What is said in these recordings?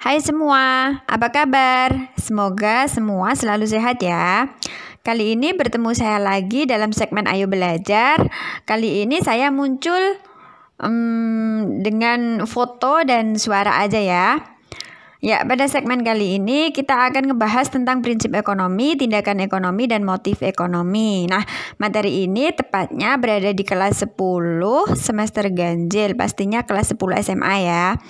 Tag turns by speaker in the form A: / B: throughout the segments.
A: Hai semua, apa kabar? Semoga semua selalu sehat ya. Kali ini bertemu saya lagi dalam segmen Ayo Belajar. Kali ini saya muncul um, dengan foto dan suara aja ya. Ya, pada segmen kali ini kita akan ngebahas tentang prinsip ekonomi, tindakan ekonomi, dan motif ekonomi. Nah, materi ini tepatnya berada di kelas 10 semester ganjil, pastinya kelas 10 SMA ya.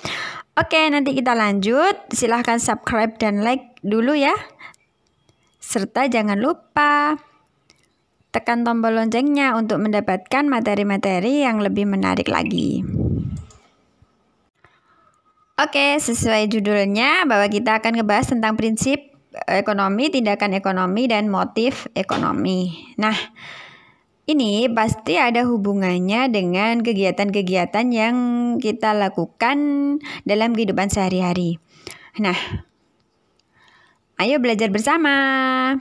A: Oke, nanti kita lanjut. Silahkan subscribe dan like dulu ya. Serta jangan lupa tekan tombol loncengnya untuk mendapatkan materi-materi yang lebih menarik lagi. Oke, sesuai judulnya bahwa kita akan ngebahas tentang prinsip ekonomi, tindakan ekonomi, dan motif ekonomi. Nah, ini pasti ada hubungannya dengan kegiatan-kegiatan yang kita lakukan dalam kehidupan sehari-hari. Nah, ayo belajar bersama.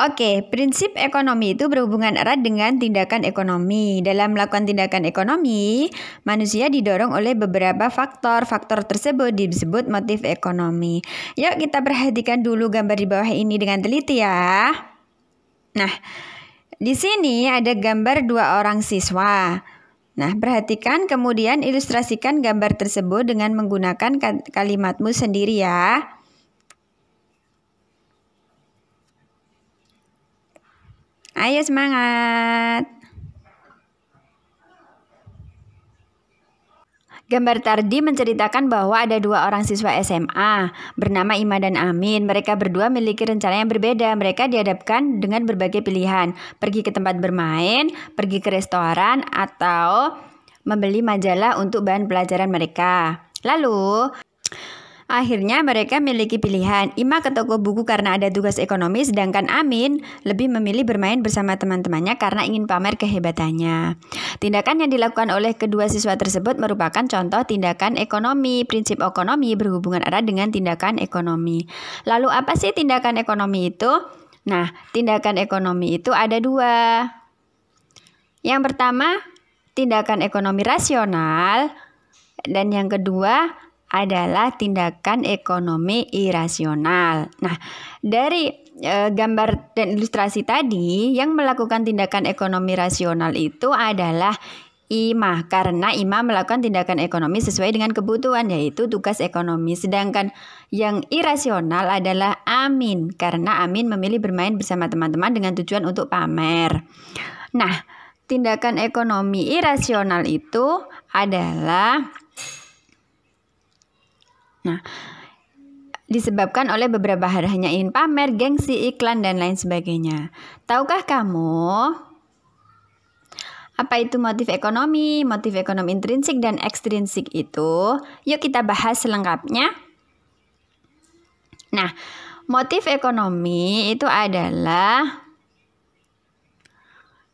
A: Oke, prinsip ekonomi itu berhubungan erat dengan tindakan ekonomi. Dalam melakukan tindakan ekonomi, manusia didorong oleh beberapa faktor. Faktor tersebut disebut motif ekonomi. Yuk kita perhatikan dulu gambar di bawah ini dengan teliti ya. Nah, di sini ada gambar dua orang siswa. Nah, perhatikan kemudian ilustrasikan gambar tersebut dengan menggunakan kalimatmu sendiri ya. Ayo semangat. Gambar Tardi menceritakan bahwa ada dua orang siswa SMA bernama Ima dan Amin. Mereka berdua memiliki rencana yang berbeda. Mereka dihadapkan dengan berbagai pilihan, pergi ke tempat bermain, pergi ke restoran, atau membeli majalah untuk bahan pelajaran mereka. Lalu, Akhirnya mereka memiliki pilihan, Ima ke toko buku karena ada tugas ekonomi sedangkan Amin lebih memilih bermain bersama teman-temannya karena ingin pamer kehebatannya. Tindakan yang dilakukan oleh kedua siswa tersebut merupakan contoh tindakan ekonomi. Prinsip ekonomi berhubungan erat dengan tindakan ekonomi. Lalu apa sih tindakan ekonomi itu? Nah, tindakan ekonomi itu ada dua. Yang pertama, tindakan ekonomi rasional dan yang kedua adalah tindakan ekonomi irasional. Nah, dari e, gambar dan ilustrasi tadi, yang melakukan tindakan ekonomi rasional itu adalah imah karena imah melakukan tindakan ekonomi sesuai dengan kebutuhan yaitu tugas ekonomi sedangkan yang irasional adalah Amin karena Amin memilih bermain bersama teman-teman dengan tujuan untuk pamer. Nah, tindakan ekonomi irasional itu adalah Nah, disebabkan oleh beberapa hal hanya ingin pamer, gengsi, iklan, dan lain sebagainya. Tahukah kamu apa itu motif ekonomi, motif ekonomi intrinsik dan ekstrinsik itu? Yuk kita bahas selengkapnya. Nah, motif ekonomi itu adalah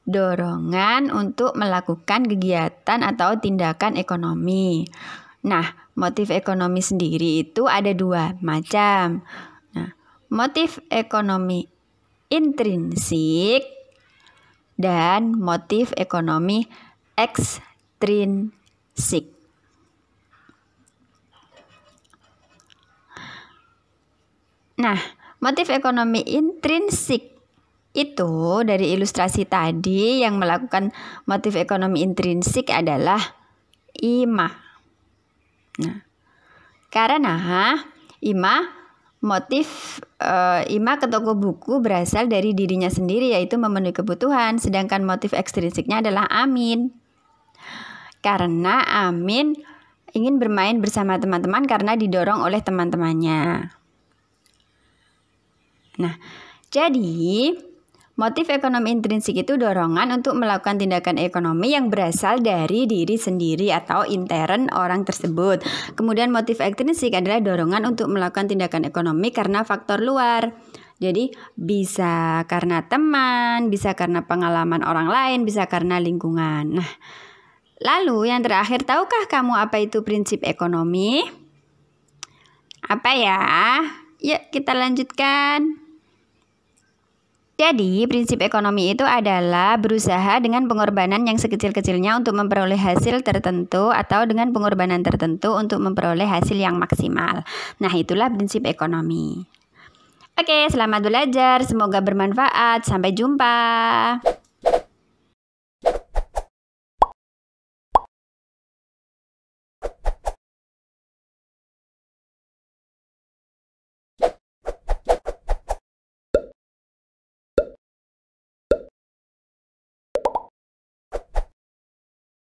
A: dorongan untuk melakukan kegiatan atau tindakan ekonomi. Nah, motif ekonomi sendiri itu ada dua macam. Nah, motif ekonomi intrinsik dan motif ekonomi ekstrinsik. Nah, motif ekonomi intrinsik itu dari ilustrasi tadi yang melakukan motif ekonomi intrinsik adalah imah. Nah, karena Ima motif e, Ima ke toko buku berasal dari dirinya sendiri yaitu memenuhi kebutuhan, sedangkan motif ekstrinsiknya adalah Amin. Karena Amin ingin bermain bersama teman-teman karena didorong oleh teman-temannya. Nah, jadi Motif ekonomi intrinsik itu dorongan untuk melakukan tindakan ekonomi yang berasal dari diri sendiri atau intern orang tersebut. Kemudian motif ekstrinsik adalah dorongan untuk melakukan tindakan ekonomi karena faktor luar. Jadi bisa karena teman, bisa karena pengalaman orang lain, bisa karena lingkungan. Nah, lalu yang terakhir, tahukah kamu apa itu prinsip ekonomi? Apa ya? Yuk kita lanjutkan. Jadi, prinsip ekonomi itu adalah berusaha dengan pengorbanan yang sekecil-kecilnya untuk memperoleh hasil tertentu atau dengan pengorbanan tertentu untuk memperoleh hasil yang maksimal. Nah, itulah prinsip ekonomi. Oke, selamat belajar. Semoga bermanfaat. Sampai jumpa.